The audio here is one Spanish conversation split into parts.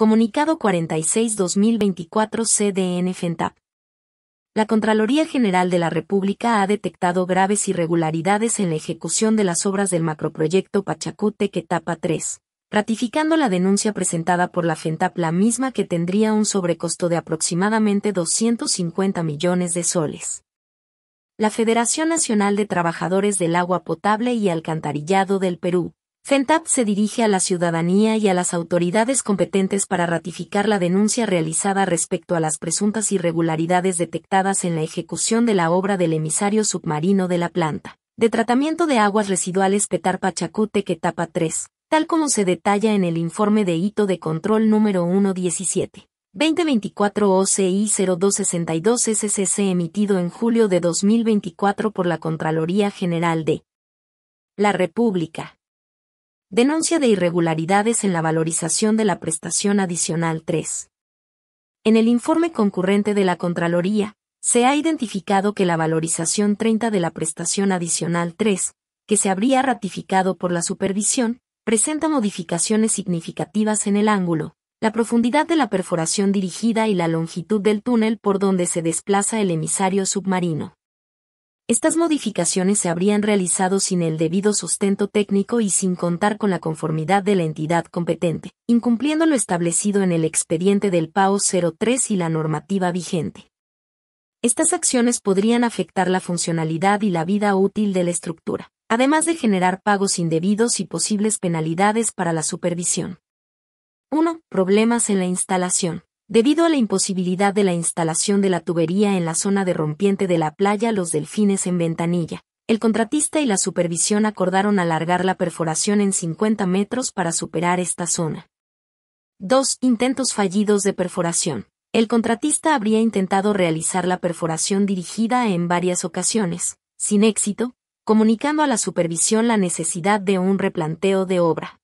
Comunicado 46-2024 CDN FENTAP. La Contraloría General de la República ha detectado graves irregularidades en la ejecución de las obras del macroproyecto Pachacute que tapa 3, ratificando la denuncia presentada por la FENTAP la misma que tendría un sobrecosto de aproximadamente 250 millones de soles. La Federación Nacional de Trabajadores del Agua Potable y Alcantarillado del Perú, FENTAP se dirige a la ciudadanía y a las autoridades competentes para ratificar la denuncia realizada respecto a las presuntas irregularidades detectadas en la ejecución de la obra del emisario submarino de la planta de tratamiento de aguas residuales Petar que etapa 3, tal como se detalla en el informe de hito de control número 117. 2024 OCI 0262 SCC emitido en julio de 2024 por la Contraloría General de la República. Denuncia de irregularidades en la valorización de la prestación adicional 3. En el informe concurrente de la Contraloría, se ha identificado que la valorización 30 de la prestación adicional 3, que se habría ratificado por la supervisión, presenta modificaciones significativas en el ángulo, la profundidad de la perforación dirigida y la longitud del túnel por donde se desplaza el emisario submarino. Estas modificaciones se habrían realizado sin el debido sustento técnico y sin contar con la conformidad de la entidad competente, incumpliendo lo establecido en el expediente del PAO 03 y la normativa vigente. Estas acciones podrían afectar la funcionalidad y la vida útil de la estructura, además de generar pagos indebidos y posibles penalidades para la supervisión. 1. Problemas en la instalación. Debido a la imposibilidad de la instalación de la tubería en la zona de rompiente de la playa Los Delfines en Ventanilla, el contratista y la supervisión acordaron alargar la perforación en 50 metros para superar esta zona. 2. intentos fallidos de perforación. El contratista habría intentado realizar la perforación dirigida en varias ocasiones, sin éxito, comunicando a la supervisión la necesidad de un replanteo de obra.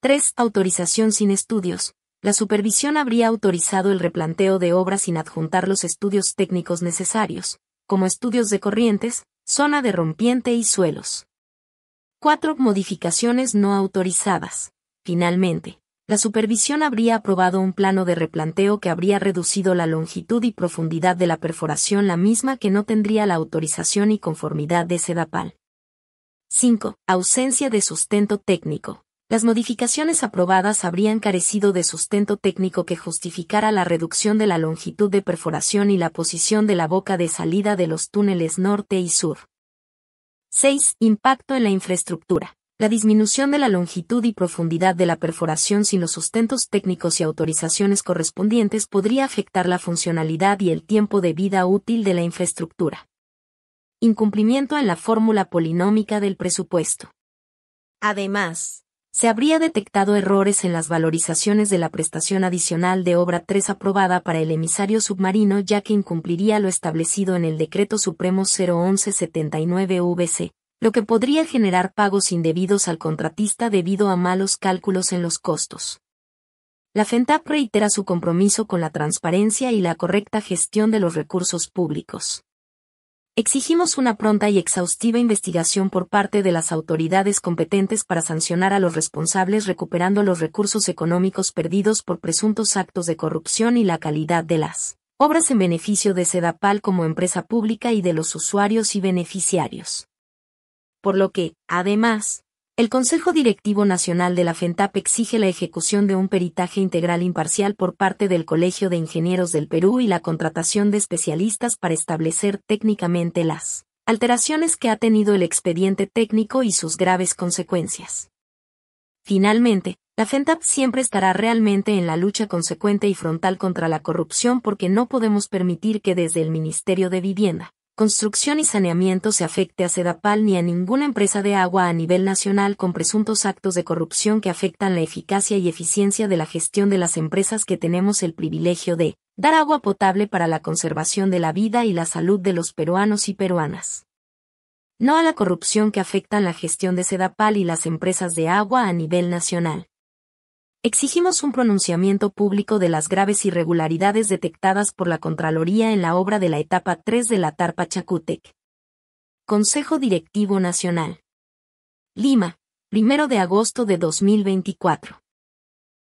3. Autorización sin estudios la supervisión habría autorizado el replanteo de obras sin adjuntar los estudios técnicos necesarios, como estudios de corrientes, zona de rompiente y suelos. 4. Modificaciones no autorizadas. Finalmente, la supervisión habría aprobado un plano de replanteo que habría reducido la longitud y profundidad de la perforación la misma que no tendría la autorización y conformidad de Sedapal. 5. Ausencia de sustento técnico las modificaciones aprobadas habrían carecido de sustento técnico que justificara la reducción de la longitud de perforación y la posición de la boca de salida de los túneles norte y sur. 6. Impacto en la infraestructura. La disminución de la longitud y profundidad de la perforación sin los sustentos técnicos y autorizaciones correspondientes podría afectar la funcionalidad y el tiempo de vida útil de la infraestructura. Incumplimiento en la fórmula polinómica del presupuesto. Además, se habría detectado errores en las valorizaciones de la prestación adicional de obra 3 aprobada para el emisario submarino ya que incumpliría lo establecido en el Decreto Supremo 01179 79 vc lo que podría generar pagos indebidos al contratista debido a malos cálculos en los costos. La FENTAP reitera su compromiso con la transparencia y la correcta gestión de los recursos públicos. Exigimos una pronta y exhaustiva investigación por parte de las autoridades competentes para sancionar a los responsables recuperando los recursos económicos perdidos por presuntos actos de corrupción y la calidad de las obras en beneficio de Sedapal como empresa pública y de los usuarios y beneficiarios. Por lo que, además, el Consejo Directivo Nacional de la FENTAP exige la ejecución de un peritaje integral imparcial por parte del Colegio de Ingenieros del Perú y la contratación de especialistas para establecer técnicamente las alteraciones que ha tenido el expediente técnico y sus graves consecuencias. Finalmente, la FENTAP siempre estará realmente en la lucha consecuente y frontal contra la corrupción porque no podemos permitir que desde el Ministerio de Vivienda construcción y saneamiento se afecte a CEDAPAL ni a ninguna empresa de agua a nivel nacional con presuntos actos de corrupción que afectan la eficacia y eficiencia de la gestión de las empresas que tenemos el privilegio de dar agua potable para la conservación de la vida y la salud de los peruanos y peruanas. No a la corrupción que afectan la gestión de CEDAPAL y las empresas de agua a nivel nacional. Exigimos un pronunciamiento público de las graves irregularidades detectadas por la Contraloría en la obra de la etapa 3 de la Tarpa Chacutec. Consejo Directivo Nacional. Lima, 1 de agosto de 2024.